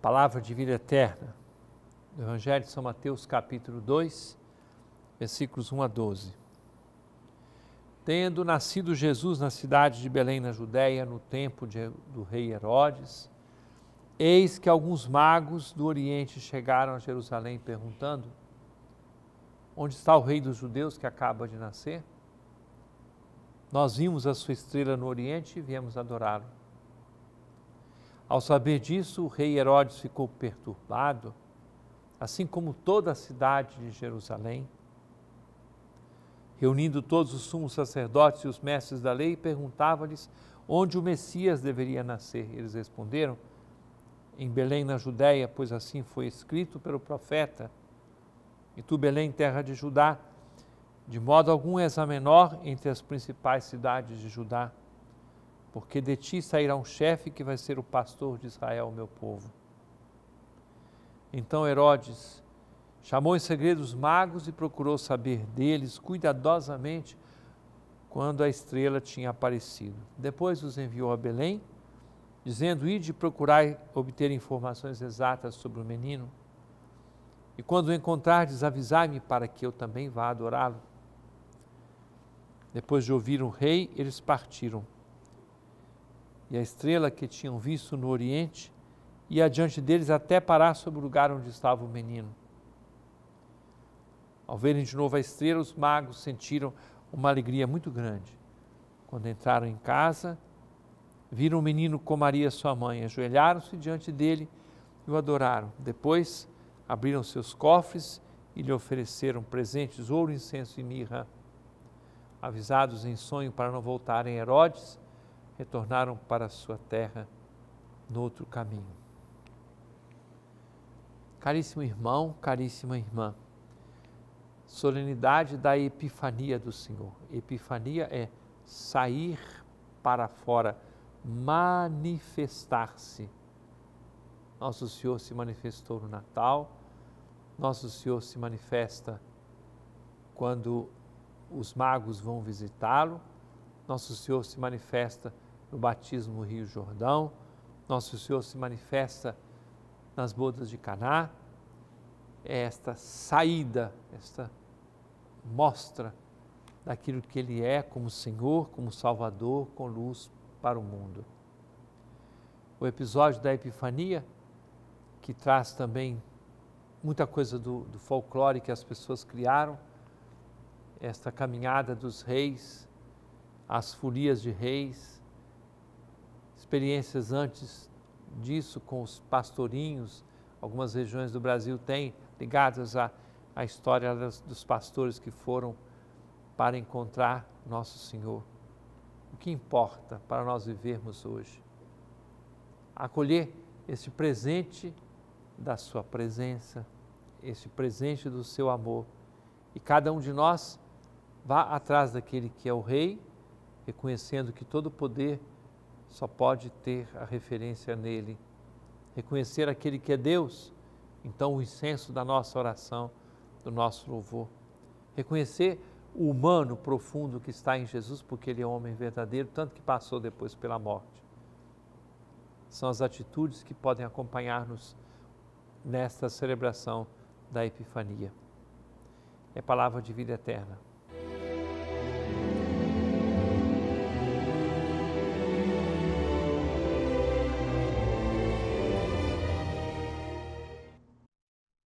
Palavra de vida eterna, do Evangelho de São Mateus, capítulo 2, versículos 1 a 12. Tendo nascido Jesus na cidade de Belém, na Judéia, no tempo de, do rei Herodes, eis que alguns magos do Oriente chegaram a Jerusalém perguntando: Onde está o rei dos judeus que acaba de nascer? Nós vimos a sua estrela no Oriente e viemos adorá-lo. Ao saber disso, o rei Herodes ficou perturbado, assim como toda a cidade de Jerusalém. Reunindo todos os sumos sacerdotes e os mestres da lei, perguntava-lhes onde o Messias deveria nascer. Eles responderam: Em Belém, na Judéia, pois assim foi escrito pelo profeta. E tu, Belém, terra de Judá, de modo algum és a menor entre as principais cidades de Judá porque de ti sairá um chefe que vai ser o pastor de Israel, meu povo. Então Herodes chamou em segredo os magos e procurou saber deles cuidadosamente quando a estrela tinha aparecido. Depois os enviou a Belém, dizendo: Ide procurar obter informações exatas sobre o menino. E quando o encontrar, avisai-me para que eu também vá adorá-lo. Depois de ouvir o rei, eles partiram e a estrela que tinham visto no Oriente ia adiante deles até parar sobre o lugar onde estava o menino. Ao verem de novo a estrela, os magos sentiram uma alegria muito grande. Quando entraram em casa, viram o menino com Maria, sua mãe, ajoelharam-se diante dele e o adoraram. Depois abriram seus cofres e lhe ofereceram presentes, ouro, incenso e mirra. Avisados em sonho para não voltarem a Herodes, retornaram para a sua terra no outro caminho. Caríssimo irmão, caríssima irmã, solenidade da Epifania do Senhor. Epifania é sair para fora, manifestar-se. Nosso Senhor se manifestou no Natal, Nosso Senhor se manifesta quando os magos vão visitá-lo, Nosso Senhor se manifesta no batismo no Rio Jordão, Nosso Senhor se manifesta nas bodas de Caná, é esta saída, esta mostra daquilo que Ele é como Senhor, como Salvador, com luz para o mundo. O episódio da Epifania, que traz também muita coisa do, do folclore que as pessoas criaram, esta caminhada dos reis, as folias de reis, experiências antes disso com os pastorinhos, algumas regiões do Brasil têm, ligadas à, à história das, dos pastores que foram para encontrar Nosso Senhor. O que importa para nós vivermos hoje? Acolher esse presente da Sua presença, esse presente do Seu amor. E cada um de nós vá atrás daquele que é o Rei, reconhecendo que todo poder só pode ter a referência nele. Reconhecer aquele que é Deus, então o incenso da nossa oração, do nosso louvor. Reconhecer o humano profundo que está em Jesus, porque ele é um homem verdadeiro, tanto que passou depois pela morte. São as atitudes que podem acompanhar-nos nesta celebração da Epifania. É palavra de vida eterna.